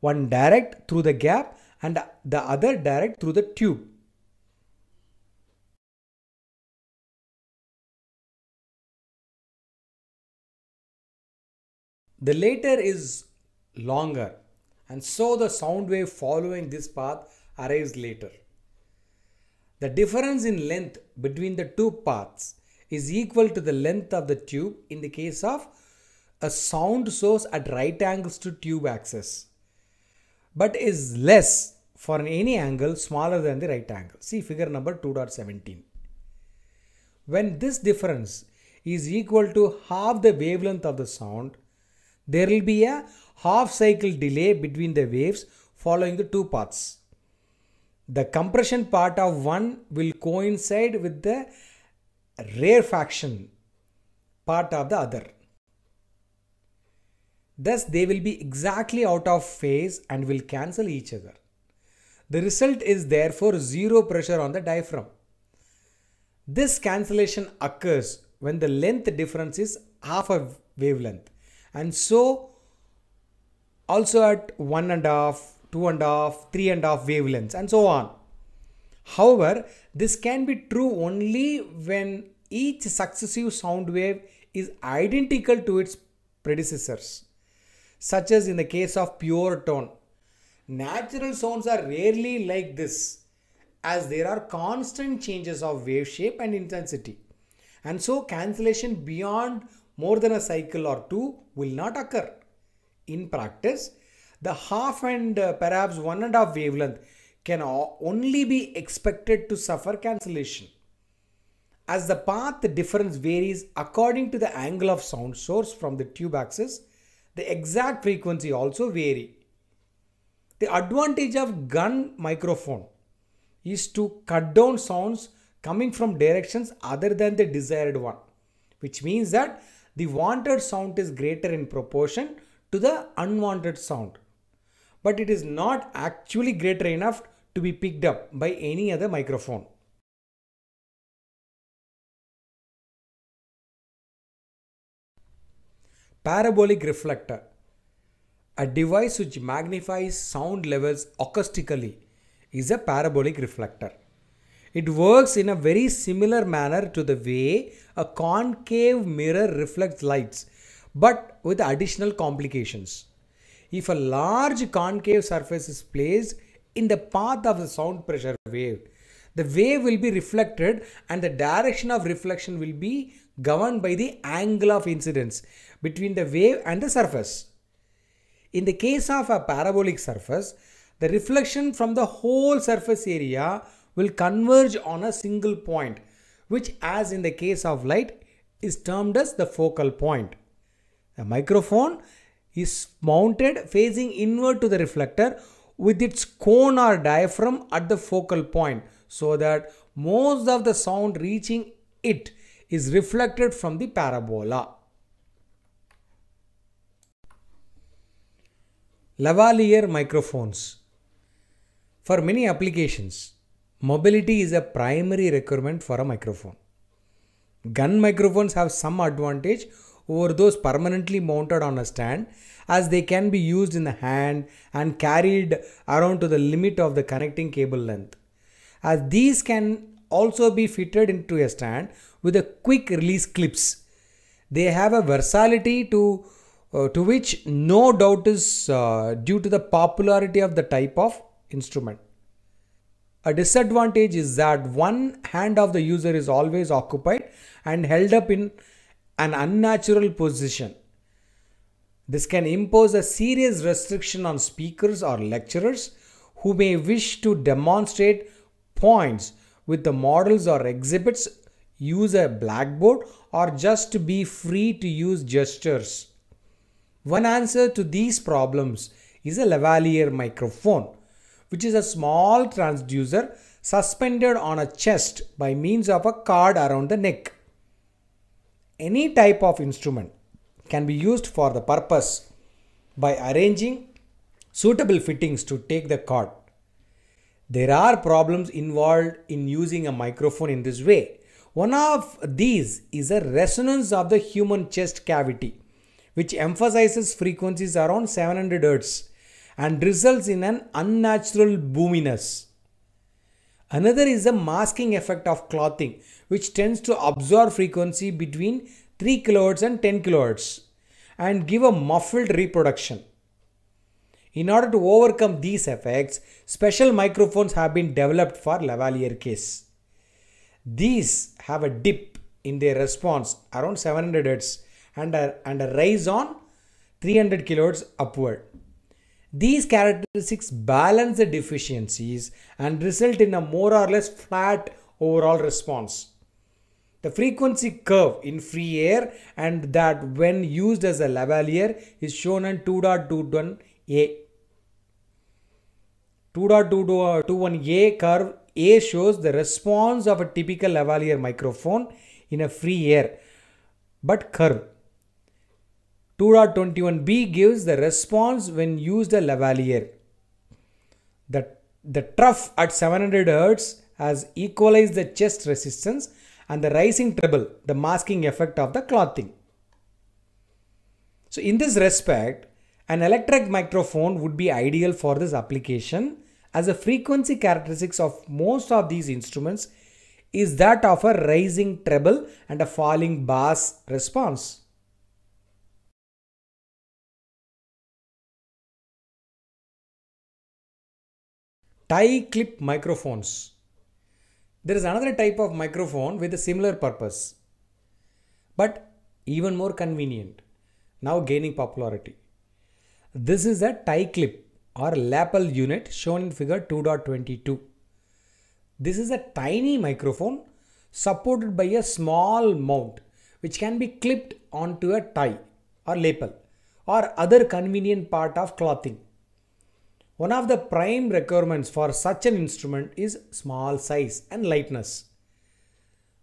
one direct through the gap and the other direct through the tube. The later is longer and so the sound wave following this path arrives later. The difference in length between the two paths is equal to the length of the tube in the case of a sound source at right angles to tube axis, but is less for any angle smaller than the right angle. See figure number 2.17. When this difference is equal to half the wavelength of the sound, there will be a half cycle delay between the waves following the two paths. The compression part of one will coincide with the rarefaction part of the other. Thus, they will be exactly out of phase and will cancel each other. The result is therefore zero pressure on the diaphragm. This cancellation occurs when the length difference is half a wavelength and so also at one and a half, two and a half, three and a half wavelengths and so on. However, this can be true only when each successive sound wave is identical to its predecessors such as in the case of pure tone. Natural sounds are rarely like this as there are constant changes of wave shape and intensity and so cancellation beyond more than a cycle or two will not occur. In practice, the half and uh, perhaps one and a half wavelength can only be expected to suffer cancellation. As the path difference varies according to the angle of sound source from the tube axis, the exact frequency also vary. The advantage of gun microphone is to cut down sounds coming from directions other than the desired one, which means that the wanted sound is greater in proportion to the unwanted sound. But it is not actually greater enough to be picked up by any other microphone. Parabolic reflector, a device which magnifies sound levels acoustically, is a parabolic reflector. It works in a very similar manner to the way a concave mirror reflects lights, but with additional complications. If a large concave surface is placed in the path of the sound pressure wave, the wave will be reflected and the direction of reflection will be governed by the angle of incidence between the wave and the surface. In the case of a parabolic surface, the reflection from the whole surface area will converge on a single point, which as in the case of light is termed as the focal point. The microphone is mounted facing inward to the reflector with its cone or diaphragm at the focal point so that most of the sound reaching it is reflected from the parabola. Lavalier microphones. For many applications, mobility is a primary requirement for a microphone. Gun microphones have some advantage over those permanently mounted on a stand as they can be used in the hand and carried around to the limit of the connecting cable length. As these can also be fitted into a stand with a quick release clips. They have a versatility to uh, to which no doubt is uh, due to the popularity of the type of instrument. A disadvantage is that one hand of the user is always occupied and held up in an unnatural position. This can impose a serious restriction on speakers or lecturers who may wish to demonstrate points with the models or exhibits, use a blackboard, or just be free to use gestures. One answer to these problems is a lavalier microphone, which is a small transducer suspended on a chest by means of a cord around the neck. Any type of instrument can be used for the purpose by arranging suitable fittings to take the cord. There are problems involved in using a microphone in this way. One of these is a resonance of the human chest cavity which emphasizes frequencies around 700 Hz and results in an unnatural boominess. Another is the masking effect of clothing, which tends to absorb frequency between 3 kHz and 10 kHz and give a muffled reproduction. In order to overcome these effects, special microphones have been developed for lavalier case. These have a dip in their response around 700 Hz and a, and a rise on 300 kilohertz upward. These characteristics balance the deficiencies and result in a more or less flat overall response. The frequency curve in free air and that when used as a lavalier is shown in 2.21a. 2.21a curve A shows the response of a typical lavalier microphone in a free air but curve 2.21b gives the response when used a lavalier. The, the trough at 700 Hz has equalized the chest resistance and the rising treble, the masking effect of the clothing. So in this respect, an electric microphone would be ideal for this application as the frequency characteristics of most of these instruments is that of a rising treble and a falling bass response. tie clip microphones. There is another type of microphone with a similar purpose, but even more convenient, now gaining popularity. This is a tie clip or lapel unit shown in figure 2.22. This is a tiny microphone supported by a small mount which can be clipped onto a tie or lapel or other convenient part of clothing. One of the prime requirements for such an instrument is small size and lightness.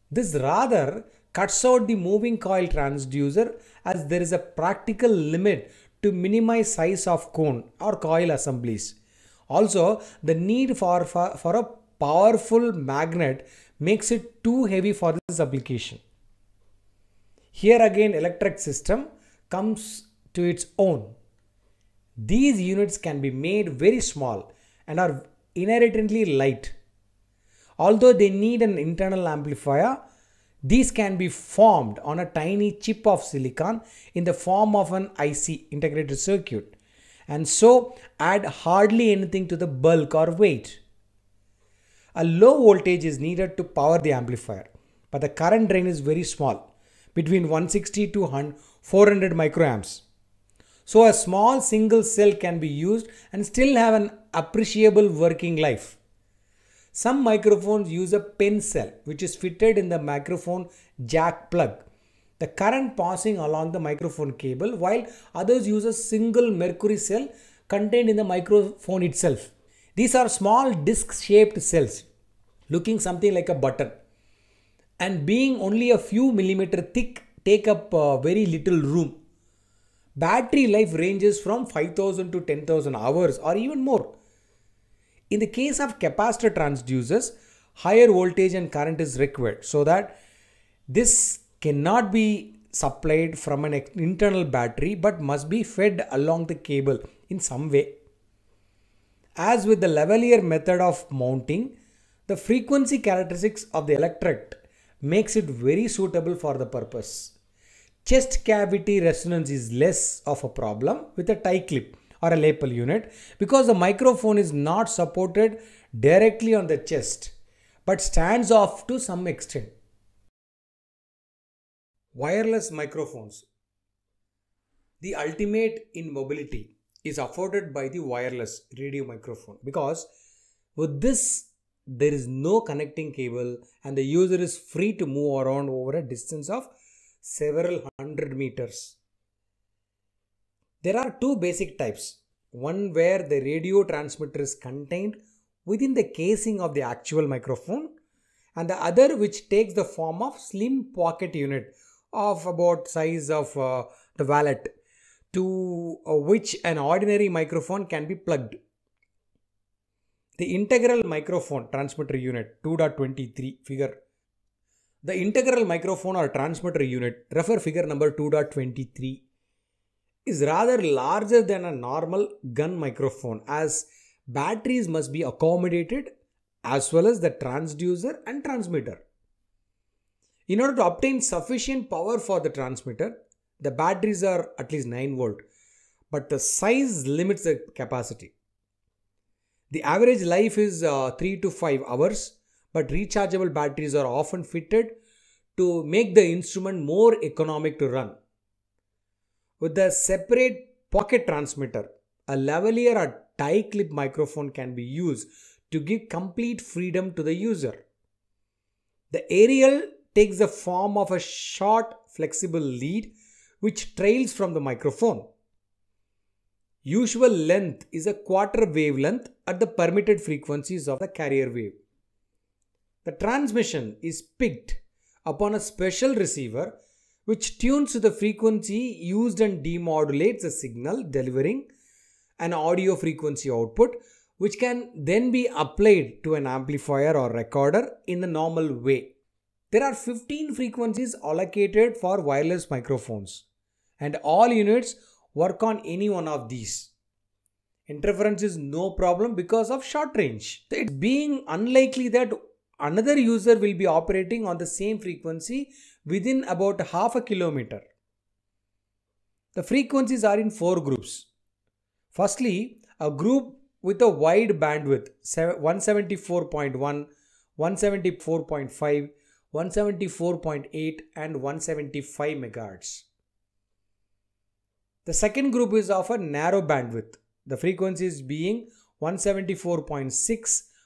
This rather cuts out the moving coil transducer as there is a practical limit to minimize size of cone or coil assemblies. Also, the need for, for, for a powerful magnet makes it too heavy for this application. Here again electric system comes to its own these units can be made very small and are inherently light. Although they need an internal amplifier, these can be formed on a tiny chip of silicon in the form of an IC integrated circuit and so add hardly anything to the bulk or weight. A low voltage is needed to power the amplifier, but the current drain is very small, between 160 to 400 microamps. So a small single cell can be used and still have an appreciable working life. Some microphones use a pin cell which is fitted in the microphone jack plug. The current passing along the microphone cable while others use a single mercury cell contained in the microphone itself. These are small disc shaped cells looking something like a button and being only a few millimeter thick take up uh, very little room Battery life ranges from 5000 to 10,000 hours or even more. In the case of capacitor transducers, higher voltage and current is required so that this cannot be supplied from an internal battery but must be fed along the cable in some way. As with the lavalier method of mounting, the frequency characteristics of the electret makes it very suitable for the purpose chest cavity resonance is less of a problem with a tie clip or a lapel unit because the microphone is not supported directly on the chest but stands off to some extent. Wireless microphones. The ultimate in mobility is afforded by the wireless radio microphone because with this there is no connecting cable and the user is free to move around over a distance of several hundred meters. There are two basic types one where the radio transmitter is contained within the casing of the actual microphone, and the other which takes the form of slim pocket unit of about size of uh, the wallet to uh, which an ordinary microphone can be plugged. The integral microphone transmitter unit 2.23 figure the integral microphone or transmitter unit, refer figure number 2.23, is rather larger than a normal gun microphone as batteries must be accommodated as well as the transducer and transmitter. In order to obtain sufficient power for the transmitter, the batteries are at least 9 volt, but the size limits the capacity. The average life is uh, 3 to 5 hours but rechargeable batteries are often fitted to make the instrument more economic to run. With a separate pocket transmitter, a lavalier or tie clip microphone can be used to give complete freedom to the user. The aerial takes the form of a short, flexible lead which trails from the microphone. Usual length is a quarter wavelength at the permitted frequencies of the carrier wave. The transmission is picked upon a special receiver which tunes to the frequency used and demodulates the signal delivering an audio frequency output which can then be applied to an amplifier or recorder in the normal way. There are 15 frequencies allocated for wireless microphones and all units work on any one of these. Interference is no problem because of short range. It's being unlikely that another user will be operating on the same frequency within about half a kilometer. The frequencies are in four groups. Firstly, a group with a wide bandwidth 174.1, 174.5, 174.8 and 175 megahertz. The second group is of a narrow bandwidth, the frequencies being 174.6,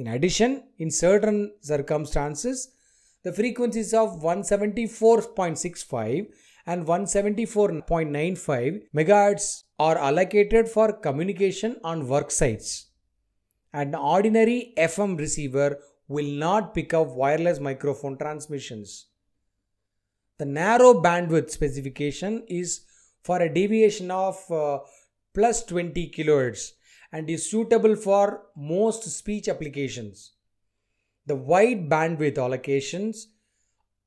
In addition, in certain circumstances, the frequencies of 174.65 and 174.95 MHz are allocated for communication on work sites. An ordinary FM receiver will not pick up wireless microphone transmissions. The narrow bandwidth specification is for a deviation of uh, plus 20 kilohertz and is suitable for most speech applications. The wide bandwidth allocations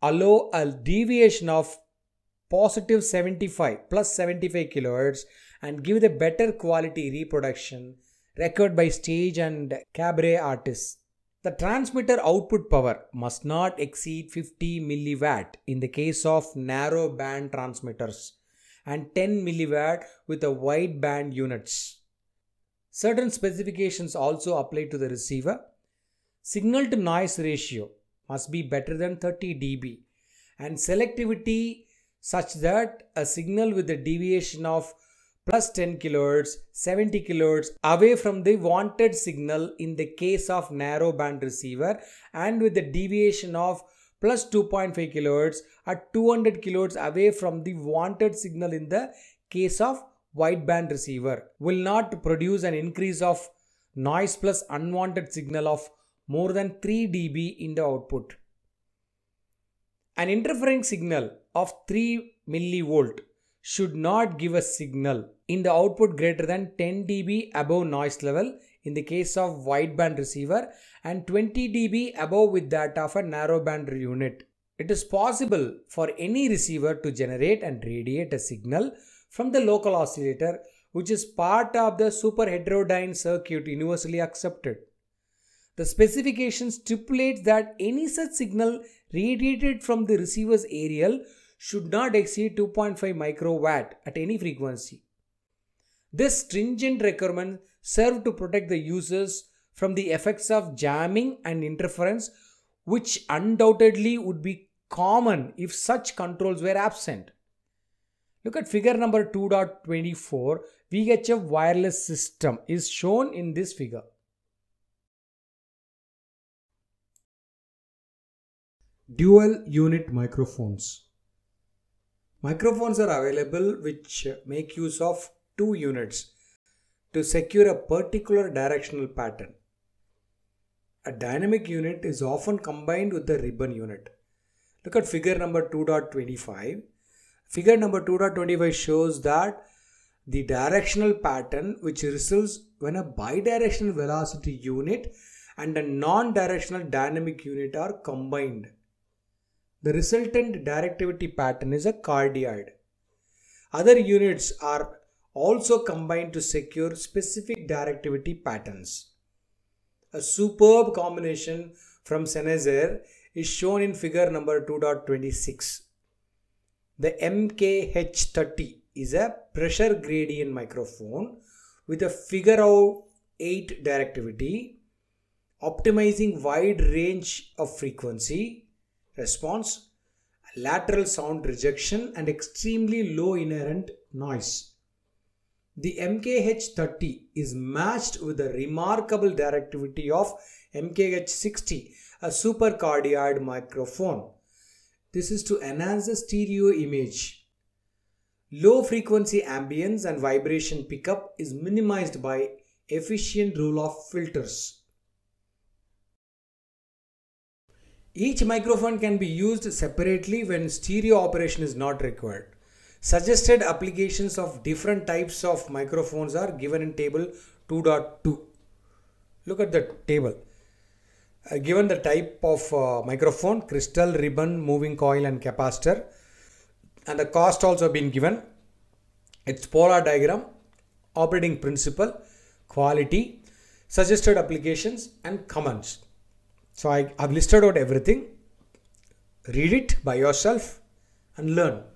allow a deviation of positive 75 plus 75 kilohertz and give the better quality reproduction recorded by stage and cabaret artists. The transmitter output power must not exceed 50 milliwatt in the case of narrow band transmitters and 10 milliwatt with the wide band units. Certain specifications also apply to the receiver. Signal to noise ratio must be better than 30 dB and selectivity such that a signal with a deviation of plus 10 kilohertz, 70 kilohertz away from the wanted signal in the case of narrow band receiver and with a deviation of plus 2.5 kilohertz at 200 kilohertz away from the wanted signal in the case of wideband receiver will not produce an increase of noise plus unwanted signal of more than 3 dB in the output. An interfering signal of 3 millivolt should not give a signal in the output greater than 10 dB above noise level in the case of wideband receiver and 20 dB above with that of a narrowband unit. It is possible for any receiver to generate and radiate a signal from the local oscillator, which is part of the superheterodyne circuit universally accepted. The specification stipulates that any such signal radiated from the receiver's aerial should not exceed 2.5 microwatt at any frequency. This stringent requirement served to protect the users from the effects of jamming and interference, which undoubtedly would be common if such controls were absent. Look at figure number 2.24. VHF wireless system is shown in this figure. Dual unit microphones. Microphones are available which make use of two units to secure a particular directional pattern. A dynamic unit is often combined with the ribbon unit. Look at figure number 2.25. Figure number 2.25 shows that the directional pattern which results when a bidirectional velocity unit and a non-directional dynamic unit are combined. The resultant directivity pattern is a cardioid. Other units are also combined to secure specific directivity patterns. A superb combination from Senezer is shown in figure number 2.26. The MKH30 is a pressure gradient microphone with a figure of 8 directivity, optimizing wide range of frequency response, lateral sound rejection and extremely low inherent noise. The MKH30 is matched with the remarkable directivity of MKH60, a supercardioid microphone this is to enhance the stereo image. Low frequency ambience and vibration pickup is minimized by efficient roll of filters. Each microphone can be used separately when stereo operation is not required. Suggested applications of different types of microphones are given in table 2.2. Look at the table. Uh, given the type of uh, microphone, crystal, ribbon, moving coil and capacitor and the cost also been given. Its polar diagram, operating principle, quality, suggested applications and comments. So I have listed out everything. Read it by yourself and learn.